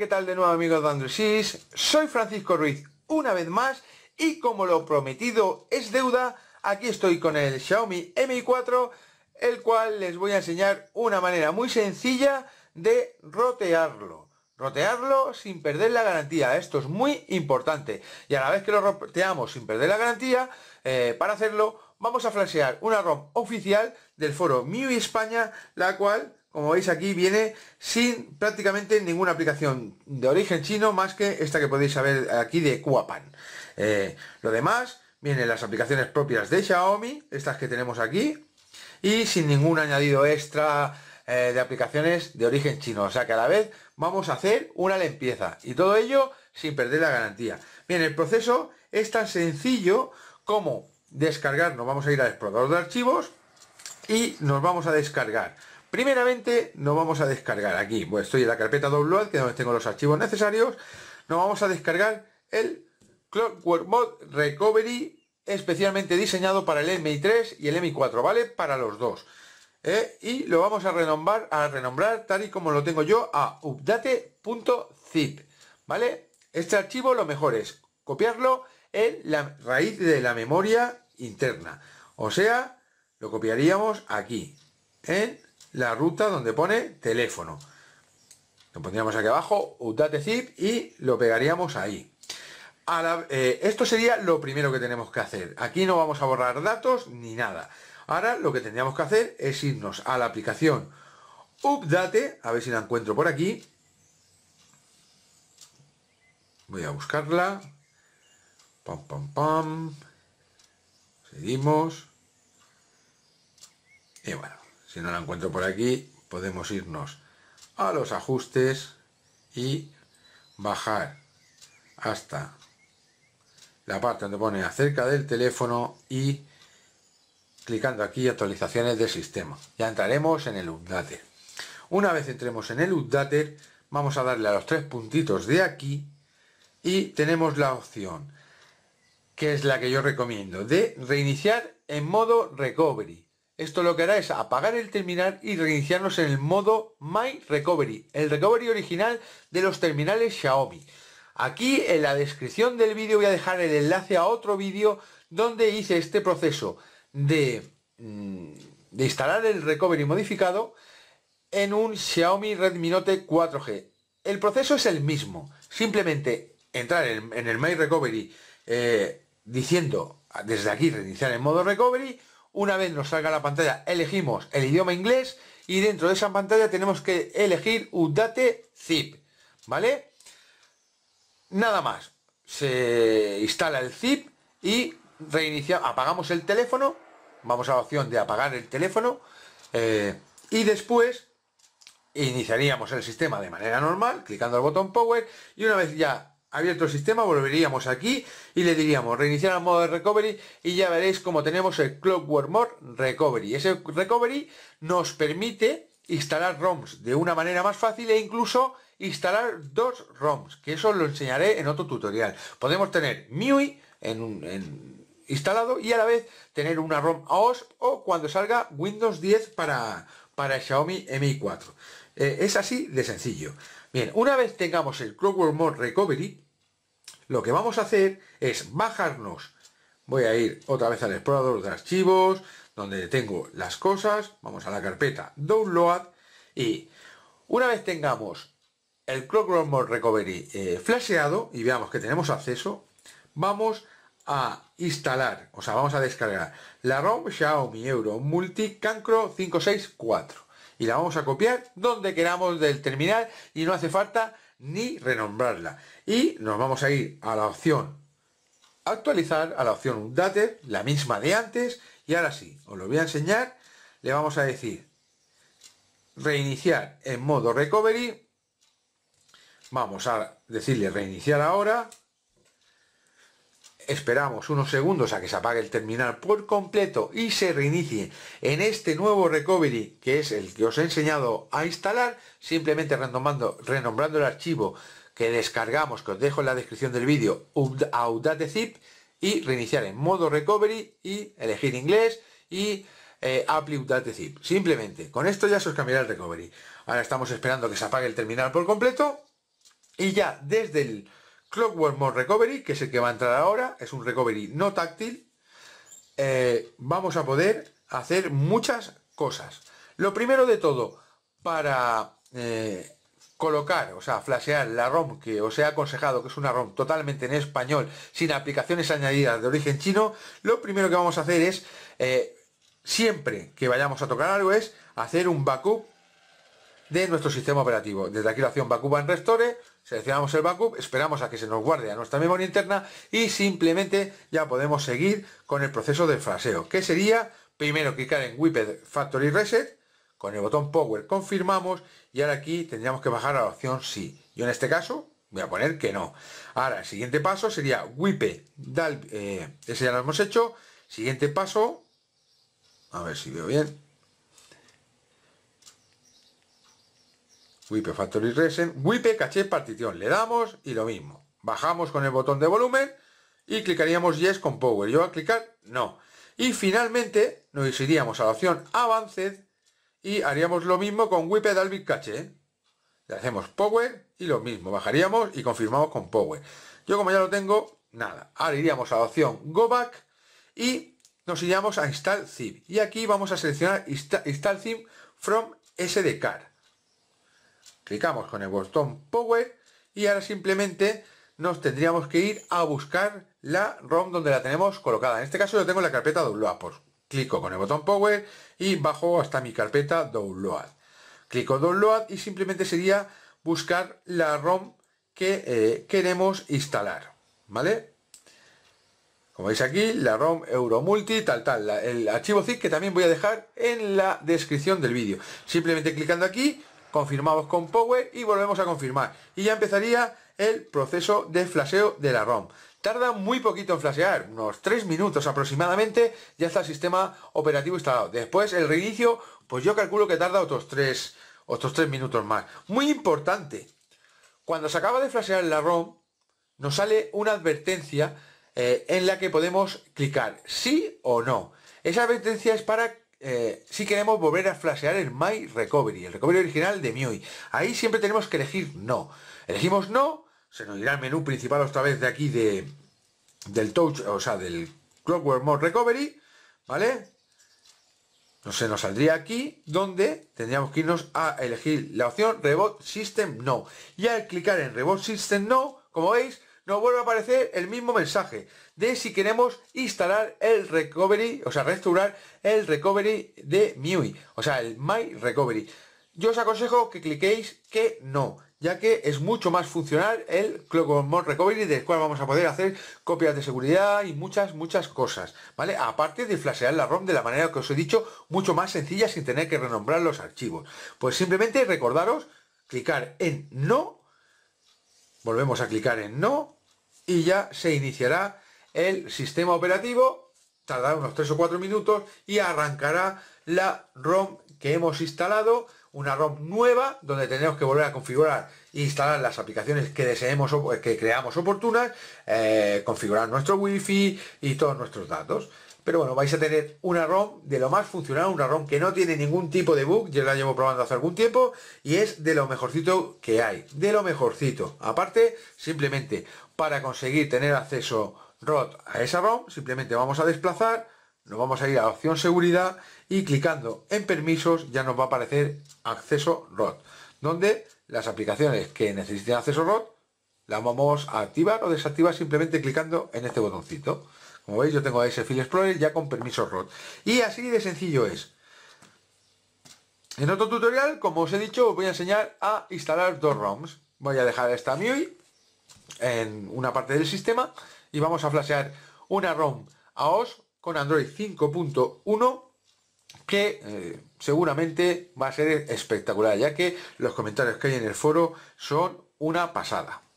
¿qué tal de nuevo amigos de Andrés? Soy Francisco Ruiz una vez más y como lo prometido es deuda, aquí estoy con el Xiaomi Mi 4 el cual les voy a enseñar una manera muy sencilla de rotearlo. Rotearlo sin perder la garantía, esto es muy importante. Y a la vez que lo roteamos sin perder la garantía, eh, para hacerlo vamos a flashear una ROM oficial del foro MIUI España, la cual como veis aquí, viene sin prácticamente ninguna aplicación de origen chino más que esta que podéis ver aquí de Kuapan. Eh, lo demás, vienen las aplicaciones propias de Xiaomi, estas que tenemos aquí, y sin ningún añadido extra eh, de aplicaciones de origen chino. O sea que a la vez vamos a hacer una limpieza y todo ello sin perder la garantía. Bien, el proceso es tan sencillo como descargar, nos Vamos a ir al explorador de archivos y nos vamos a descargar Primeramente nos vamos a descargar aquí, pues estoy en la carpeta download, que es donde tengo los archivos necesarios, nos vamos a descargar el Clockwork Recovery especialmente diseñado para el MI3 y el MI4, ¿vale? Para los dos. ¿eh? Y lo vamos a renombrar, a renombrar tal y como lo tengo yo a update.zip, ¿vale? Este archivo lo mejor es copiarlo en la raíz de la memoria interna. O sea, lo copiaríamos aquí, en la ruta donde pone teléfono. Lo pondríamos aquí abajo, UPDATE zip y lo pegaríamos ahí. Eh, esto sería lo primero que tenemos que hacer. Aquí no vamos a borrar datos ni nada. Ahora lo que tendríamos que hacer es irnos a la aplicación Update, a ver si la encuentro por aquí. Voy a buscarla. Pam, pam, pam. Seguimos. Y bueno. Si no la encuentro por aquí, podemos irnos a los ajustes y bajar hasta la parte donde pone acerca del teléfono y clicando aquí actualizaciones del sistema. Ya entraremos en el Updater. Una vez entremos en el Updater, vamos a darle a los tres puntitos de aquí y tenemos la opción, que es la que yo recomiendo, de reiniciar en modo recovery. Esto lo que hará es apagar el terminal y reiniciarnos en el modo My Recovery, el recovery original de los terminales Xiaomi. Aquí en la descripción del vídeo voy a dejar el enlace a otro vídeo donde hice este proceso de, mm, instalar el recovery modificado en un Xiaomi Redmi Note 4G. El proceso es el mismo, simplemente entrar en, el My Recovery eh, diciendo desde aquí reiniciar el modo recovery una vez nos salga la pantalla, elegimos el idioma inglés y dentro de esa pantalla tenemos que elegir Udate Zip, ¿vale? Nada más. Se instala el zip y reiniciamos, apagamos el teléfono, vamos a la opción de apagar el teléfono eh, y después iniciaríamos el sistema de manera normal, clicando el botón Power y una vez ya abierto el sistema, volveríamos aquí y le diríamos reiniciar al modo de recovery y ya veréis cómo tenemos el Clockwork More Recovery. Ese recovery nos permite instalar ROMs de una manera más fácil e incluso instalar dos ROMs, que eso lo enseñaré en otro tutorial. Podemos tener MIUI en, instalado y a la vez tener una ROM OS o cuando salga Windows 10 para, para Xiaomi Mi 4. Eh, es así de sencillo. Bien, una vez tengamos el Clockwork Mode Recovery, lo que vamos a hacer es bajarnos. Voy a ir otra vez al explorador de archivos, donde tengo las cosas. Vamos a la carpeta Download. Y una vez tengamos el Clockwork Mode Recovery eh, flasheado y veamos que tenemos acceso, vamos a instalar, o sea, vamos a descargar la ROM Xiaomi Euro Multi Cancro 564 y la vamos a copiar donde queramos del terminal y no hace falta ni renombrarla. Y nos vamos a ir a la opción actualizar, a la opción update, la misma de antes y ahora sí, os lo voy a enseñar, le vamos a decir reiniciar en modo recovery, vamos a decirle reiniciar ahora Esperamos unos segundos a que se apague el terminal por completo y se reinicie en este nuevo recovery que es el que os he enseñado a instalar, simplemente renombrando, el archivo que descargamos, que os dejo en la descripción del vídeo, Audate Zip, y reiniciar en modo recovery y elegir inglés y eh, Update Zip. Simplemente, con esto ya se os cambiará el recovery. Ahora estamos esperando que se apague el terminal por completo y ya desde el Clockwork Mode Recovery, que es el que va a entrar ahora, es un recovery no táctil, eh, vamos a poder hacer muchas cosas. Lo primero de todo, para eh, colocar, o sea, flashear la ROM que os he aconsejado, que es una ROM totalmente en español, sin aplicaciones añadidas de origen chino, lo primero que vamos a hacer es, eh, siempre que vayamos a tocar algo, es hacer un backup de nuestro sistema operativo. Desde aquí la opción backup and restore, seleccionamos el backup, esperamos a que se nos guarde a nuestra memoria interna y simplemente ya podemos seguir con el proceso de fraseo, que sería primero clicar en wipe Factory Reset, con el botón Power confirmamos y ahora aquí tendríamos que bajar a la opción sí. Yo en este caso voy a poner que no. Ahora el siguiente paso sería wipe eh, ese ya lo hemos hecho, siguiente paso, a ver si veo bien, Wipe Factory Reset, Wipe Caché Partición. Le damos y lo mismo. Bajamos con el botón de volumen y clicaríamos Yes con Power. Yo a clicar No. Y finalmente nos iríamos a la opción Avanced y haríamos lo mismo con Wipe Dalvik Caché. ¿eh? Le hacemos Power y lo mismo. Bajaríamos y confirmamos con Power. Yo como ya lo tengo, nada. Ahora iríamos a la opción Go Back y nos iríamos a Install Zip. Y aquí vamos a seleccionar Install Zip from Card Clicamos con el botón Power y ahora simplemente nos tendríamos que ir a buscar la ROM donde la tenemos colocada. En este caso yo tengo la carpeta Download. Pues clico con el botón Power y bajo hasta mi carpeta Download. Clico Download y simplemente sería buscar la ROM que eh, queremos instalar. ¿Vale? Como veis aquí, la ROM euro multi tal, tal. el archivo zip que también voy a dejar en la descripción del vídeo. Simplemente clicando aquí confirmamos con Power y volvemos a confirmar. Y ya empezaría el proceso de flaseo de la ROM. Tarda muy poquito en flashear, unos 3 minutos aproximadamente, ya está el sistema operativo instalado. Después el reinicio, pues yo calculo que tarda otros 3, otros 3 minutos más. Muy importante, cuando se acaba de flashear la ROM, nos sale una advertencia eh, en la que podemos clicar sí o no. Esa advertencia es para eh, si queremos volver a flashear el My Recovery, el recovery original de MIUI. Ahí siempre tenemos que elegir no. Elegimos no, se nos irá el menú principal otra vez de aquí de del touch, o sea, del Clockwork Mode Recovery, ¿vale? No se nos saldría aquí, donde tendríamos que irnos a elegir la opción Reboot System No. Y al clicar en Reboot System No, como veis, nos vuelve a aparecer el mismo mensaje de si queremos instalar el recovery, o sea, restaurar el recovery de MIUI, o sea, el My Recovery. Yo os aconsejo que cliquéis que no, ya que es mucho más funcional el Clockmon Recovery, del cual vamos a poder hacer copias de seguridad y muchas, muchas cosas, ¿vale? Aparte de flashear la ROM de la manera que os he dicho, mucho más sencilla sin tener que renombrar los archivos. Pues simplemente recordaros clicar en no, volvemos a clicar en no, y ya se iniciará el sistema operativo, tardará unos 3 o 4 minutos y arrancará la ROM que hemos instalado, una ROM nueva donde tenemos que volver a configurar e instalar las aplicaciones que deseemos eh, que creamos oportunas, eh, configurar nuestro wifi y todos nuestros datos. Pero bueno, vais a tener una ROM de lo más funcional, una ROM que no tiene ningún tipo de bug, yo la llevo probando hace algún tiempo, y es de lo mejorcito que hay, de lo mejorcito. Aparte, simplemente para conseguir tener acceso ROT a esa ROM, simplemente vamos a desplazar, nos vamos a ir a opción seguridad y clicando en permisos ya nos va a aparecer acceso ROT, donde las aplicaciones que necesiten acceso ROT la vamos a activar o desactivar simplemente clicando en este botoncito. Como veis yo tengo ese File Explorer ya con permiso ROT. Y así de sencillo es. En otro tutorial, como os he dicho, os voy a enseñar a instalar dos ROMs. Voy a dejar esta MIUI en una parte del sistema y vamos a flashear una ROM a OS con Android 5.1 que eh, seguramente va a ser espectacular, ya que los comentarios que hay en el foro son una pasada.